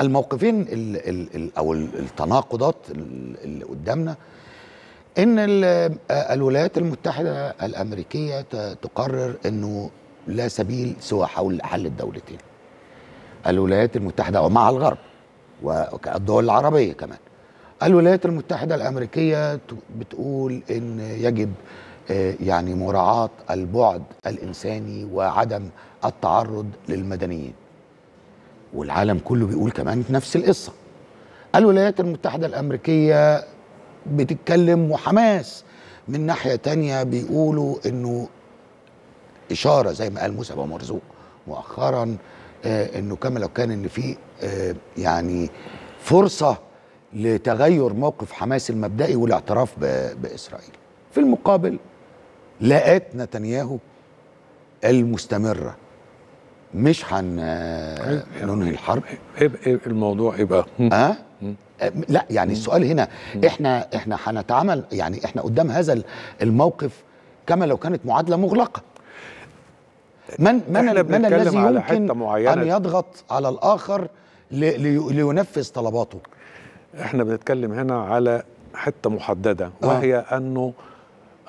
الموقفين ال ال الـ او التناقضات اللي قدامنا ان الولايات المتحده الامريكيه تقرر انه لا سبيل سوى حول حل الدولتين الولايات المتحده ومع الغرب والدول العربيه كمان الولايات المتحده الامريكيه بتقول ان يجب يعني مراعاه البعد الانساني وعدم التعرض للمدنيين والعالم كله بيقول كمان نفس القصه الولايات المتحده الامريكيه بتتكلم وحماس من ناحيه تانية بيقولوا انه اشاره زي ما قال موسى ابو مرزوق مؤخرا آه انه كما لو كان ان في آه يعني فرصه لتغير موقف حماس المبدئي والاعتراف باسرائيل في المقابل لقيت نتنياهو المستمره مش هن ننهي الحرب الموضوع يبقى أه؟ لا يعني السؤال هنا احنا احنا هنتعامل يعني احنا قدام هذا الموقف كما لو كانت معادله مغلقه من من من الذي يمكن ان يضغط على الاخر لينفذ طلباته احنا بنتكلم هنا على حته محدده آه. وهي انه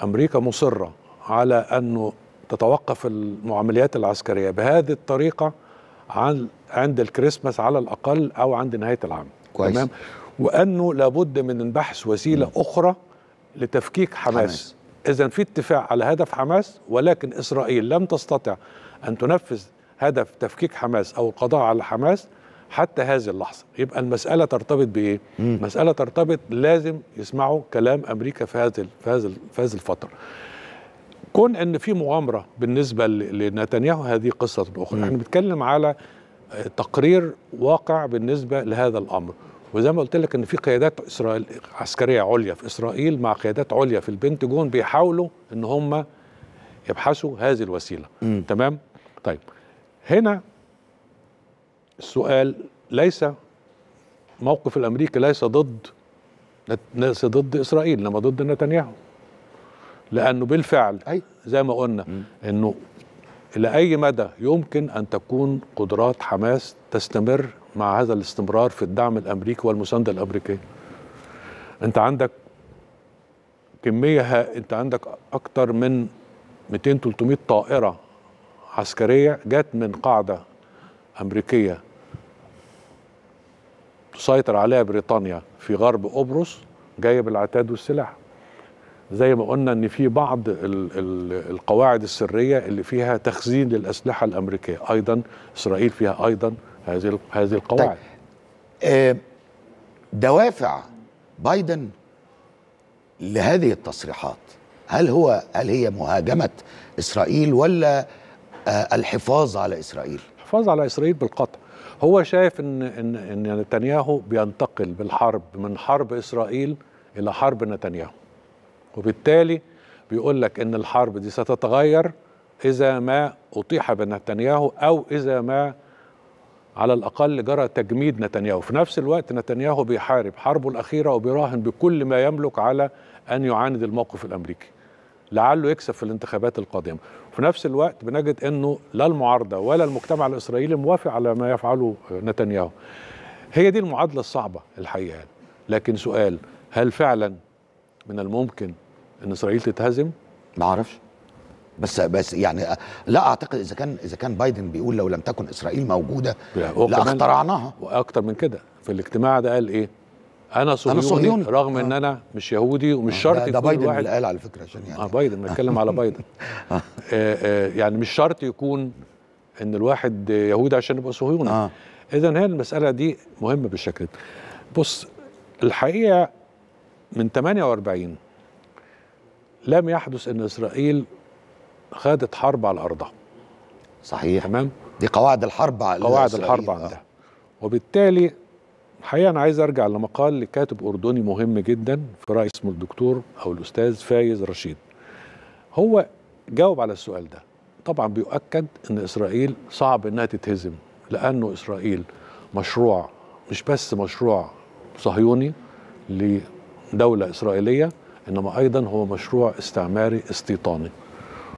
امريكا مصره على انه تتوقف المعاملات العسكريه بهذه الطريقه عن عند الكريسماس على الاقل او عند نهايه العام كويس. تمام وانه لابد من بحث وسيله م. اخرى لتفكيك حماس, حماس. اذا في اتفاق على هدف حماس ولكن اسرائيل لم تستطع ان تنفذ هدف تفكيك حماس او القضاء على حماس حتى هذه اللحظه يبقى المساله ترتبط بايه المساله ترتبط لازم يسمعوا كلام امريكا في هذه في هذه الفتره كون ان في مغامره بالنسبه لنتنياهو هذه قصه اخرى احنا بنتكلم على تقرير واقع بالنسبه لهذا الامر وزي ما قلت لك ان في قيادات اسرائيل عسكريه عليا في اسرائيل مع قيادات عليا في البنتاجون بيحاولوا ان هم يبحثوا هذه الوسيله م. تمام طيب هنا السؤال ليس موقف الامريكي ليس ضد ليس ضد اسرائيل انما ضد نتنياهو لانه بالفعل زي ما قلنا انه الى اي مدى يمكن ان تكون قدرات حماس تستمر مع هذا الاستمرار في الدعم الامريكي والمسانده الامريكيه انت عندك كميه ها انت عندك اكتر من 200 300 طائره عسكريه جت من قاعده امريكيه تسيطر عليها بريطانيا في غرب قبرص جايه بالعتاد والسلاح زي ما قلنا ان في بعض القواعد السريه اللي فيها تخزين للاسلحه الامريكيه ايضا اسرائيل فيها ايضا هذه هذه القواعد طيب. آه، دوافع بايدن لهذه التصريحات هل هو هل هي مهاجمه اسرائيل ولا آه، الحفاظ على اسرائيل الحفاظ على اسرائيل بالقطع هو شايف ان ان نتنياهو بينتقل بالحرب من حرب اسرائيل الى حرب نتنياهو وبالتالي بيقول لك ان الحرب دي ستتغير اذا ما اطيح بنتنياهو او اذا ما على الاقل جرى تجميد نتنياهو في نفس الوقت نتنياهو بيحارب حربه الاخيره وبيراهن بكل ما يملك على ان يعاند الموقف الامريكي لعله يكسب في الانتخابات القادمه في نفس الوقت بنجد انه لا المعارضه ولا المجتمع الاسرائيلي موافق على ما يفعله نتنياهو هي دي المعادله الصعبه الحقيقه لكن سؤال هل فعلا من الممكن ان اسرائيل تتهزم ما اعرفش بس بس يعني لا اعتقد اذا كان اذا كان بايدن بيقول لو لم تكن اسرائيل موجوده لاخترعناها واكتر من كده في الاجتماع ده قال ايه انا صهيوني, أنا صهيوني. رغم آه. ان انا مش يهودي ومش آه. شرط ده, ده بايدن واحد... اللي قال على فكره عشان يعني اه بايدن بنتكلم على بايدن آه. آه آه يعني مش شرط يكون ان الواحد يهودي عشان يبقى صهيوني آه. اذا هي المساله دي مهمه بالشكل ده بص الحقيقه من 48 لم يحدث ان اسرائيل خدت حرب على ارضها صحيح تمام دي قواعد الحرب على قواعد الحرب آه. عندها وبالتالي الحقيقه انا عايز ارجع لمقال لكاتب اردني مهم جدا في رايي اسمه الدكتور او الاستاذ فايز رشيد هو جاوب على السؤال ده طبعا بيؤكد ان اسرائيل صعب انها تتهزم لانه اسرائيل مشروع مش بس مشروع صهيوني دولة إسرائيلية إنما أيضا هو مشروع استعماري استيطاني